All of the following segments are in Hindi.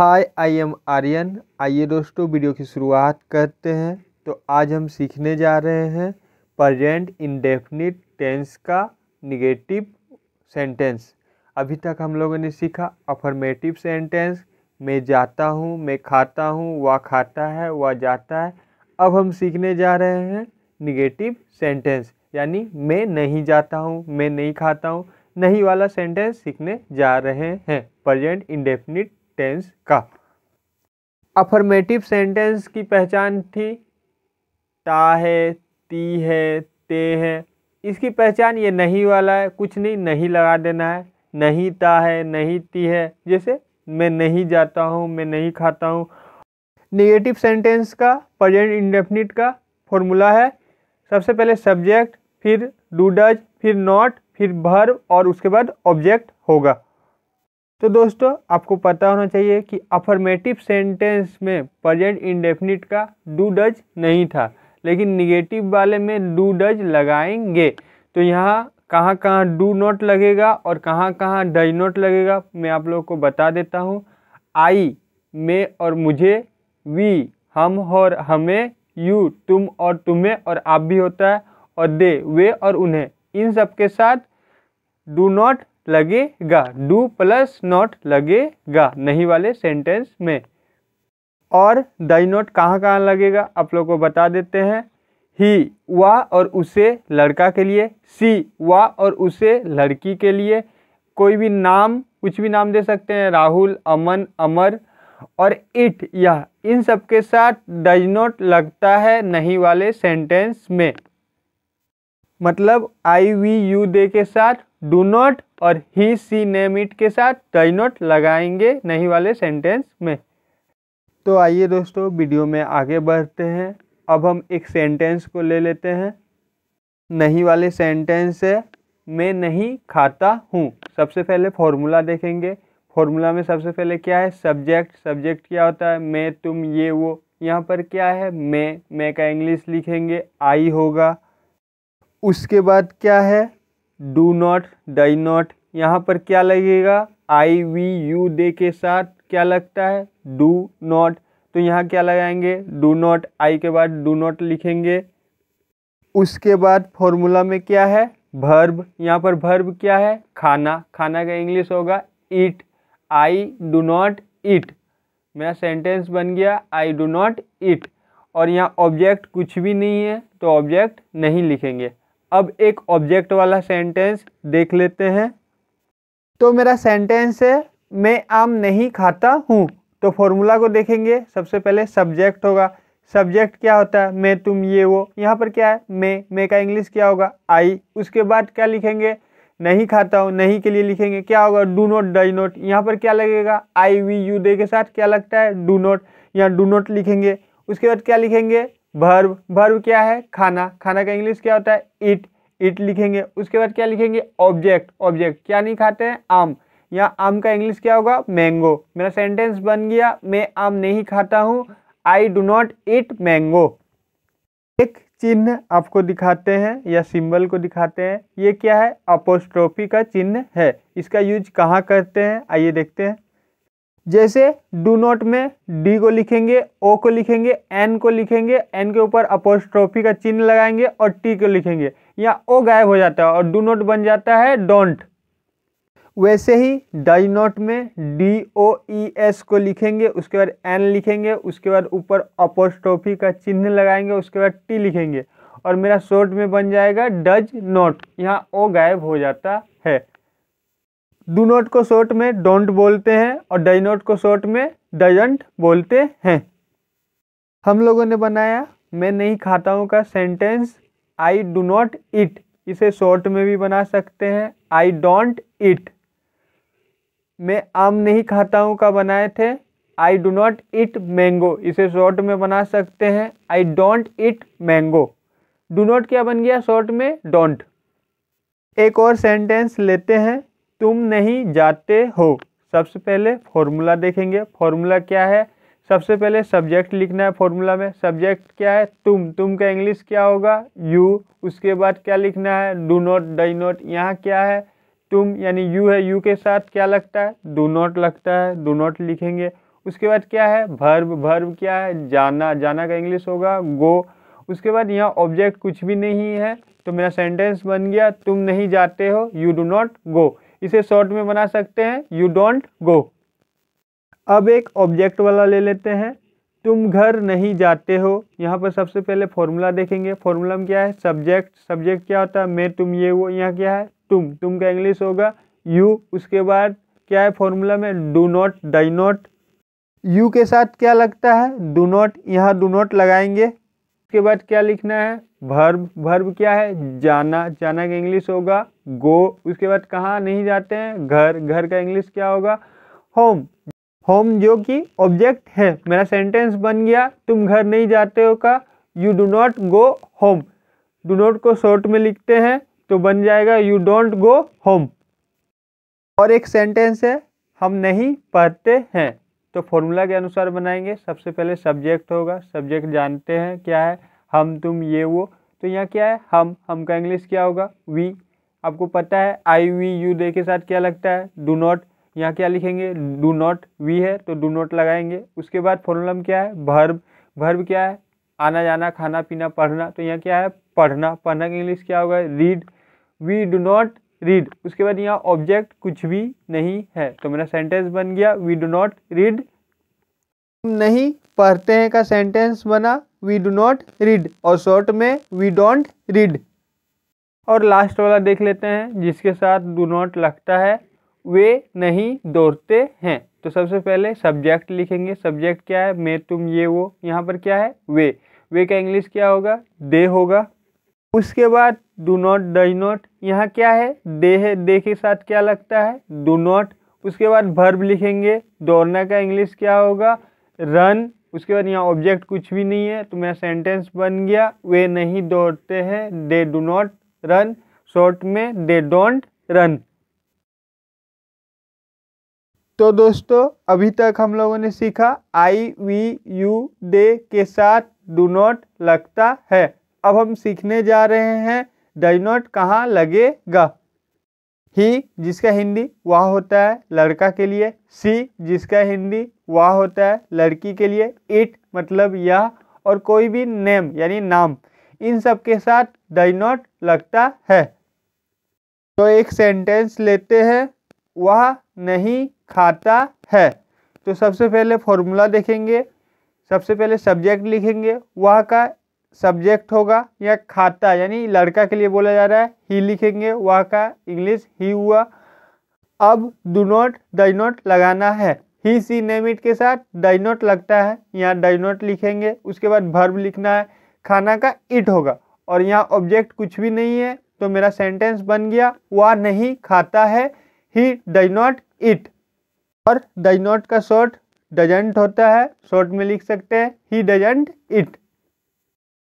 हाय आई एम आर्यन आइए दोस्तों वीडियो की शुरुआत करते हैं तो आज हम सीखने जा रहे हैं प्रजेंट इंडेफिनिट टेंस का निगेटिव सेंटेंस अभी तक हम लोगों ने सीखा अफर्मेटिव सेंटेंस मैं जाता हूँ मैं खाता हूँ वह खाता है वह जाता है अब हम सीखने जा रहे हैं निगेटिव सेंटेंस यानी मैं नहीं जाता हूँ मैं नहीं खाता हूँ नहीं वाला सेंटेंस सीखने जा रहे हैं प्रजेंट इंडेफिनिट सेंटेंस का अफर्मेटिव सेंटेंस की पहचान थी ता है ती है ते है इसकी पहचान ये नहीं वाला है कुछ नहीं नहीं लगा देना है नहीं ता है नहीं ती है जैसे मैं नहीं जाता हूँ मैं नहीं खाता हूँ निगेटिव सेंटेंस का प्रजेंट इंडेफिनिट का फॉर्मूला है सबसे पहले सब्जेक्ट फिर डू डज फिर नॉट फिर भर्व और उसके बाद ऑब्जेक्ट होगा तो दोस्तों आपको पता होना चाहिए कि अफर्मेटिव सेंटेंस में प्रजेंट इंडेफिनिट का डू डज नहीं था लेकिन निगेटिव वाले में डू डज लगाएंगे तो यहाँ कहाँ कहाँ डू नॉट लगेगा और कहाँ कहाँ डज नोट लगेगा मैं आप लोगों को बता देता हूँ आई मैं और मुझे वी हम और हमें यू तुम और तुम्हें और आप भी होता है और दे वे और उन्हें इन सब के साथ डू नॉट लगेगा डू प्लस नॉट लगेगा नहीं वाले सेंटेंस में और दई नोट कहाँ कहाँ लगेगा आप लोग को बता देते हैं ही वाह और उसे लड़का के लिए सी वाह और उसे लड़की के लिए कोई भी नाम कुछ भी नाम दे सकते हैं राहुल अमन अमर और इट यह इन सब के साथ डज नोट लगता है नहीं वाले सेंटेंस में मतलब आई वी यू दे के साथ डू नॉट और ही सी नेम इट के साथ दई नॉट लगाएंगे नहीं वाले सेंटेंस में तो आइए दोस्तों वीडियो में आगे बढ़ते हैं अब हम एक सेंटेंस को ले लेते हैं नहीं वाले सेंटेंस है मैं नहीं खाता हूँ सबसे पहले फॉर्मूला देखेंगे फॉर्मूला में सबसे पहले क्या है सब्जेक्ट सब्जेक्ट क्या होता है मैं तुम ये वो यहाँ पर क्या है मैं मैं का इंग्लिश लिखेंगे आई होगा उसके बाद क्या है डू नॉट डाई नॉट यहाँ पर क्या लगेगा आई वी यू दे के साथ क्या लगता है डू नॉट तो यहाँ क्या लगाएंगे डू नॉट आई के बाद डू नॉट लिखेंगे उसके बाद फॉर्मूला में क्या है भर्ब यहाँ पर भर्ब क्या है खाना खाना का इंग्लिश होगा ईट आई डू नॉट ईट मेरा सेंटेंस बन गया आई डू नॉट ईट और यहाँ ऑब्जेक्ट कुछ भी नहीं है तो ऑब्जेक्ट नहीं लिखेंगे अब एक ऑब्जेक्ट वाला सेंटेंस देख लेते हैं तो मेरा सेंटेंस है मैं आम नहीं खाता हूँ तो फॉर्मूला को देखेंगे सबसे पहले सब्जेक्ट होगा सब्जेक्ट क्या होता है मैं तुम ये वो यहाँ पर क्या है मैं मैं का इंग्लिश क्या होगा आई उसके बाद क्या लिखेंगे नहीं खाता हूँ नहीं के लिए लिखेंगे क्या होगा डू नोट डाई नोट यहाँ पर क्या लगेगा आई वी यू दे के साथ क्या लगता है डू नोट यहाँ डू नोट लिखेंगे उसके बाद क्या लिखेंगे भर्व भर्व क्या है खाना खाना का इंग्लिश क्या होता है इट इट लिखेंगे उसके बाद क्या लिखेंगे ऑब्जेक्ट ऑब्जेक्ट क्या नहीं खाते हैं आम यहाँ आम का इंग्लिश क्या होगा मैंगो मेरा सेंटेंस बन गया मैं आम नहीं खाता हूँ I do not eat mango एक चिन्ह आपको दिखाते हैं या सिंबल को दिखाते हैं ये क्या है अपोस्ट्रोफी का चिन्ह है इसका यूज कहाँ करते हैं आइए देखते हैं जैसे डू नॉट में डी को लिखेंगे ओ को लिखेंगे एन को लिखेंगे एन के ऊपर अपोस्ट्रोफी का चिन्ह लगाएंगे और टी को लिखेंगे या ओ गायब हो जाता है और डू नॉट बन जाता है डोंट वैसे ही डज नॉट में डी ओ ई एस को लिखेंगे उसके बाद एन लिखेंगे उसके बाद ऊपर अपोस्ट्रॉफी का चिन्ह लगाएंगे उसके बाद टी लिखेंगे और मेरा शॉर्ट में बन जाएगा डज नॉट यहाँ ओ गायब हो जाता डू नॉट को शॉर्ट में डोंट बोलते हैं और डाई नॉट को शॉर्ट में डजेंट बोलते हैं हम लोगों ने बनाया मैं नहीं खाता हूँ का sentence I do not eat इसे शॉर्ट में भी बना सकते हैं आई डोंट ईट मैं आम नहीं खाता हूँ का बनाए थे I do not eat mango इसे शॉर्ट में बना सकते हैं I don't eat mango do not क्या बन गया शॉर्ट में डोंट एक और सेंटेंस लेते हैं तुम नहीं जाते हो सबसे पहले फॉर्मूला देखेंगे फॉर्मूला क्या है सबसे पहले सब्जेक्ट लिखना है फॉर्मूला में सब्जेक्ट क्या है तुम तुम का इंग्लिश क्या होगा यू उसके बाद क्या लिखना है डू नॉट डई नॉट यहाँ क्या है तुम यानी यू है यू के साथ क्या लगता है डू नॉट लगता है डू नॉट लिखेंगे उसके बाद क्या है भर्व भर्व क्या है जाना जाना का इंग्लिश होगा गो उसके बाद यहाँ ऑब्जेक्ट कुछ भी नहीं है तो मेरा सेंटेंस बन गया तुम नहीं जाते हो यू डू नॉट गो इसे शॉर्ट में बना सकते हैं यू डोंट गो अब एक ऑब्जेक्ट वाला ले लेते हैं तुम घर नहीं जाते हो यहाँ पर सबसे पहले फॉर्मूला देखेंगे फॉर्मूला में क्या है सब्जेक्ट सब्जेक्ट क्या होता है मैं तुम ये वो यहाँ क्या है तुम तुम का इंग्लिश होगा यू उसके बाद क्या है फॉर्मूला में do not die not you के साथ क्या लगता है डू नॉट यहाँ डू नॉट लगाएंगे उसके बाद क्या लिखना है भर्ब भर्ब क्या है जाना जाना का इंग्लिश होगा गो उसके बाद कहाँ नहीं जाते हैं घर घर का इंग्लिश क्या होगा होम होम जो कि ऑब्जेक्ट है मेरा सेंटेंस बन गया तुम घर नहीं जाते हो का you do not go home do not को शॉर्ट में लिखते हैं तो बन जाएगा यू डोंट गो होम और एक सेंटेंस है हम नहीं पढ़ते हैं तो फॉर्मूला के अनुसार बनाएंगे सबसे पहले सब्जेक्ट होगा सब्जेक्ट जानते हैं क्या है हम तुम ये वो तो यहाँ क्या है हम हम का इंग्लिश क्या होगा वी आपको पता है आई वी यू दे के साथ क्या लगता है डू नॉट यहाँ क्या लिखेंगे डू नॉट वी है तो डू नॉट लगाएंगे उसके बाद फॉर्मूलम क्या है भर्ब भर्ब क्या है आना जाना खाना पीना पढ़ना तो यहाँ क्या है पढ़ना पढ़ना की इंग्लिश क्या होगा read we do not read उसके बाद यहाँ ऑब्जेक्ट कुछ भी नहीं है तो मेरा सेंटेंस बन गया वी डू नॉट रीड नहीं पढ़ते हैं का सेंटेंस बना वी डू नॉट रीड और शॉर्ट में वी डोंट रीड और लास्ट वाला देख लेते हैं जिसके साथ डू नॉट लगता है वे नहीं दौड़ते हैं तो सबसे पहले सब्जेक्ट लिखेंगे सब्जेक्ट क्या है मैं तुम ये वो यहाँ पर क्या है वे वे का इंग्लिश क्या होगा दे होगा उसके बाद डू नॉट डज नॉट यहाँ क्या है दे है दे के साथ क्या लगता है डू नॉट उसके बाद भर्ब लिखेंगे दौड़ना का इंग्लिश क्या होगा रन उसके बाद यहाँ ऑब्जेक्ट कुछ भी नहीं है तो मेरा सेंटेंस बन गया वे नहीं दौड़ते हैं they do not run short में दे डोंट रन तो दोस्तों अभी तक हम लोगों ने सीखा आई वी यू दे के साथ डू नॉट लगता है अब हम सीखने जा रहे हैं डज नॉट कहाँ लगेगा ही जिसका हिंदी वह होता है लड़का के लिए सी जिसका हिंदी वह होता है लड़की के लिए इट मतलब यह और कोई भी नेम यानी नाम इन सब के साथ डई नॉट लगता है तो एक सेंटेंस लेते हैं वह नहीं खाता है तो सबसे पहले फॉर्मूला देखेंगे सबसे पहले सब्जेक्ट लिखेंगे वह का सब्जेक्ट होगा या खाता यानी लड़का के लिए बोला जा रहा है ही लिखेंगे वह का इंग्लिश ही हुआ अब डू नॉट डज नॉट लगाना है ही सी नेम इट के साथ डज नॉट लगता है यहाँ डज नॉट लिखेंगे उसके बाद भर्ब लिखना है खाना का इट होगा और यहाँ ऑब्जेक्ट कुछ भी नहीं है तो मेरा सेंटेंस बन गया वह नहीं खाता है ही डज नॉट इट और डज नॉट का शॉर्ट डजेंट होता है शॉर्ट में लिख सकते हैं ही डजेंट इट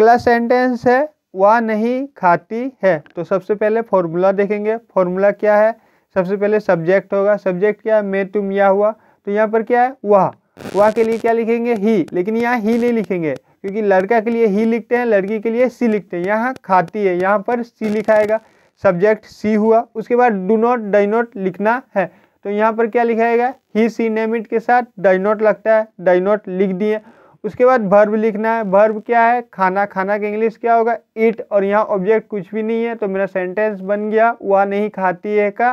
अगला सेंटेंस है वह नहीं खाती है तो सबसे पहले फॉर्मूला देखेंगे फॉर्मूला क्या है सबसे पहले सब्जेक्ट होगा सब्जेक्ट क्या है मैं तुम या हुआ तो यहाँ पर क्या है वह वह के लिए क्या लिखेंगे ही लेकिन यहाँ ही नहीं लिखेंगे क्योंकि लड़का के लिए ही लिखते हैं लड़की के लिए सी लिखते हैं यहाँ खाती है यहाँ पर सी लिखाएगा सब्जेक्ट सी हुआ उसके बाद डू नॉट डाइनोट लिखना है तो यहाँ पर क्या लिखाएगा ही सी नेमिट के साथ डाइनोट लगता है डाइनोट लिख दिए उसके बाद भर्व लिखना है भर्व क्या है खाना खाना का इंग्लिश क्या होगा इट और यहाँ ऑब्जेक्ट कुछ भी नहीं है तो मेरा सेंटेंस बन गया वह नहीं खाती है का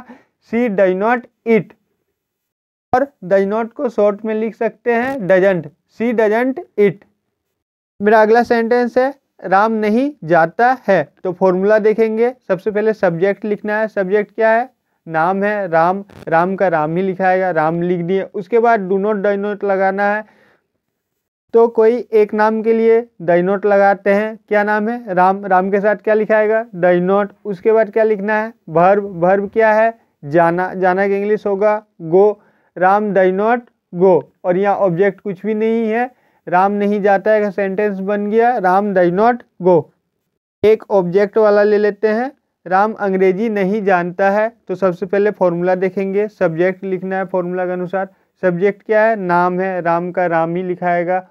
सी डज नॉट इट और डज नॉट को शॉर्ट में लिख सकते हैं डजेंट सी डजेंट इट मेरा अगला सेंटेंस है राम नहीं जाता है तो फॉर्मूला देखेंगे सबसे पहले सब्जेक्ट लिखना है सब्जेक्ट क्या है नाम है राम राम का राम ही लिखाएगा राम लिख दिए उसके बाद डू नॉट डज नॉट लगाना है तो कोई एक नाम के लिए दाइनोट लगाते हैं क्या नाम है राम राम के साथ क्या लिखाएगा नोट उसके बाद क्या लिखना है भर्व भर्व क्या है जाना जाना के इंग्लिश होगा गो राम दाइनोट गो और यहाँ ऑब्जेक्ट कुछ भी नहीं है राम नहीं जाता है सेंटेंस बन गया राम दाइनोट गो एक ऑब्जेक्ट वाला ले लेते हैं राम अंग्रेजी नहीं जानता है तो सबसे पहले फॉर्मूला देखेंगे सब्जेक्ट लिखना है फॉर्मूला के अनुसार सब्जेक्ट क्या है नाम है राम का राम ही लिखाएगा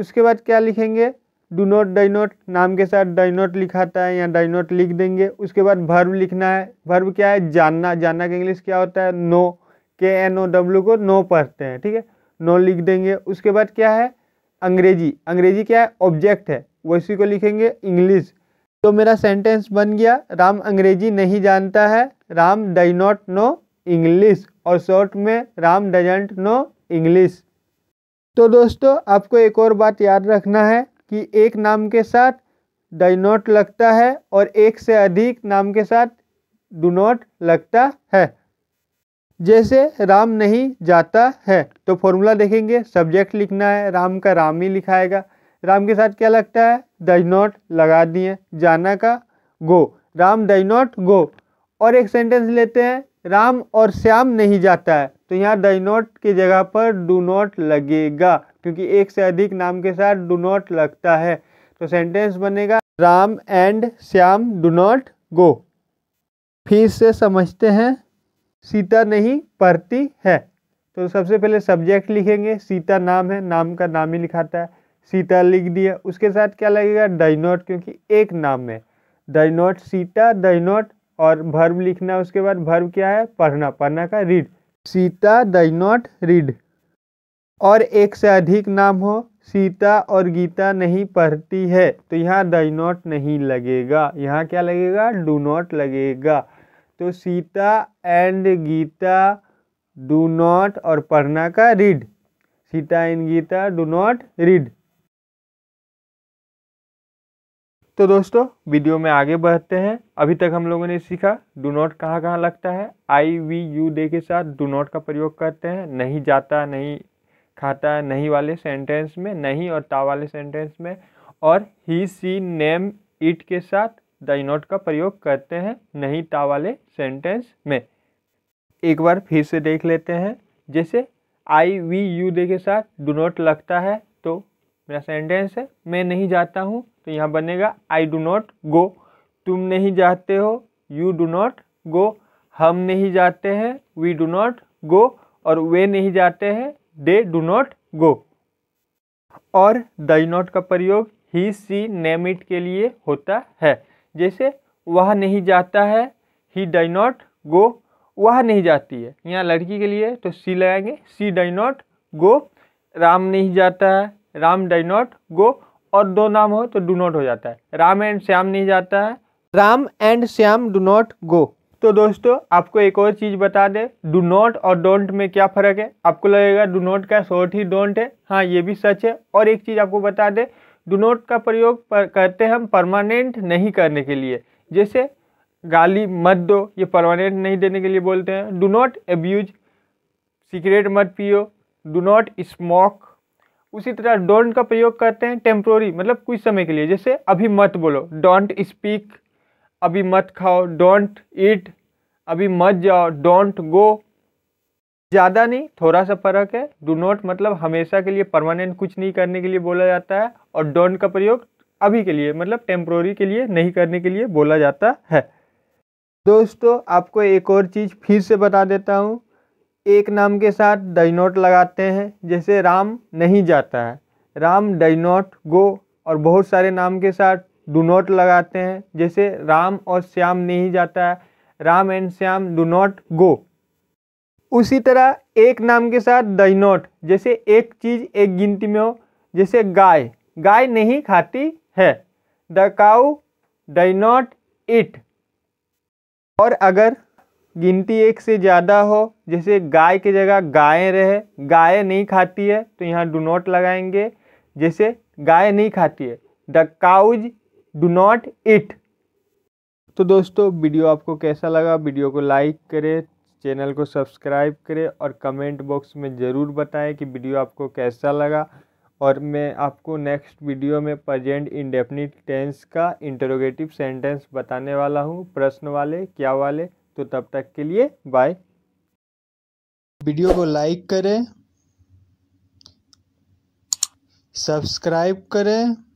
उसके बाद क्या लिखेंगे डू नोट नोट नाम के साथ डाइनोट लिखाता है या डाई नोट लिख देंगे उसके बाद भर्व लिखना है भर्व क्या है जानना जानना का इंग्लिश क्या होता है know K N O W को नो पढ़ते हैं ठीक है नो लिख देंगे उसके बाद क्या है अंग्रेजी अंग्रेजी क्या है ऑब्जेक्ट है वैसी को लिखेंगे इंग्लिश तो मेरा सेंटेंस बन गया राम अंग्रेजी नहीं जानता है Ram die not know English और शॉर्ट में राम डजेंट नो इंग्लिश तो दोस्तों आपको एक और बात याद रखना है कि एक नाम के साथ डाई नोट लगता है और एक से अधिक नाम के साथ डू नोट लगता है जैसे राम नहीं जाता है तो फॉर्मूला देखेंगे सब्जेक्ट लिखना है राम का राम ही लिखाएगा राम के साथ क्या लगता है डज नोट लगा दिए जाना का गो राम डज गो और एक सेंटेंस लेते हैं राम और श्याम नहीं जाता है तो यहाँ नॉट की जगह पर डू नॉट लगेगा क्योंकि एक से अधिक नाम के साथ डू नॉट लगता है तो सेंटेंस बनेगा Ram and Shyam do not go फिर से समझते हैं सीता नहीं पढ़ती है तो सबसे पहले सब्जेक्ट लिखेंगे सीता नाम है नाम का नाम ही लिखाता है सीता लिख दिया उसके साथ क्या लगेगा नॉट क्योंकि एक नाम है नॉट सीता नॉट और भर्व लिखना उसके बाद भर्व क्या है पढ़ना पढ़ना का रीड सीता दई नॉट रीड और एक से अधिक नाम हो सीता और गीता नहीं पढ़ती है तो यहाँ दई नॉट नहीं लगेगा यहाँ क्या लगेगा डू नॉट लगेगा तो Sita and Gita do not और पढ़ना का read Sita and Gita do not read तो दोस्तों वीडियो में आगे बढ़ते हैं अभी तक हम लोगों ने सीखा डू नॉट कहाँ कहाँ लगता है आई वी यू डे के साथ डू नॉट का प्रयोग करते हैं नहीं जाता नहीं खाता नहीं वाले सेंटेंस में नहीं और ता वाले सेंटेंस में और ही सी नेम इट के साथ द नॉट का प्रयोग करते हैं नहीं ता वाले सेंटेंस में एक बार फिर से देख लेते हैं जैसे आई वी यू डे के साथ डू नॉट लगता है तो मेरा सेंटेंस है मैं नहीं जाता हूँ तो यहाँ बनेगा आई डू नॉट गो तुम नहीं जाते हो यू डू नॉट गो हम नहीं जाते हैं वी डू नॉट गो और वे नहीं जाते हैं दे डू नॉट गो और दई नॉट का प्रयोग ही सी नेम इट के लिए होता है जैसे वह नहीं जाता है ही डई नॉट गो वह नहीं जाती है यहाँ लड़की के लिए तो सी लगाएंगे she die not go Ram नहीं जाता है राम डई नॉट गो और दो नाम हो तो डू नॉट हो जाता है राम एंड श्याम नहीं जाता है Ram and Shyam do not go तो दोस्तों आपको एक और चीज़ बता दें डू नॉट और डोंट में क्या फ़र्क है आपको लगेगा डू नॉट का शॉर्ट ही डोंट है हाँ ये भी सच है और एक चीज़ आपको बता दें डू नॉट का प्रयोग पर करते हम परमानेंट नहीं करने के लिए जैसे गाली मत दो ये परमानेंट नहीं देने के लिए बोलते हैं डू नॉट एब्यूज सिगरेट मत पियो डू नॉट स्मोक उसी तरह डोंट का प्रयोग करते हैं टेम्प्रोरी मतलब कुछ समय के लिए जैसे अभी मत बोलो डोंट स्पीक अभी मत खाओ डोंट ईट अभी मत जाओ डोंट गो ज़्यादा नहीं थोड़ा सा फर्क है डू नॉट मतलब हमेशा के लिए परमानेंट कुछ नहीं करने के लिए बोला जाता है और डोंट का प्रयोग अभी के लिए मतलब टेम्प्रोरी के लिए नहीं करने के लिए बोला जाता है दोस्तों आपको एक और चीज़ फिर से बता देता हूँ एक नाम के साथ डयनोट लगाते हैं जैसे राम नहीं जाता है राम नॉट गो और बहुत सारे नाम के साथ डू लगाते हैं जैसे राम और श्याम नहीं जाता है Ram and Shyam do not go उसी तरह एक नाम के साथ डयनोट जैसे एक चीज़ एक गिनती में हो जैसे गाय गाय नहीं खाती है द काउ नॉट इट और अगर गिनती एक से ज़्यादा हो जैसे गाय के जगह गायें रहे गाय नहीं खाती है तो यहाँ डू नॉट लगाएंगे जैसे गाय नहीं खाती है the cows do not eat तो दोस्तों वीडियो आपको कैसा लगा वीडियो को लाइक करें चैनल को सब्सक्राइब करें और कमेंट बॉक्स में ज़रूर बताएं कि वीडियो आपको कैसा लगा और मैं आपको नेक्स्ट वीडियो में प्रजेंट इंडेफिनिट टेंस का इंटरोगेटिव सेंटेंस बताने वाला हूँ प्रश्न वाले क्या वाले तो तब तक के लिए बाय वीडियो को लाइक करें सब्सक्राइब करें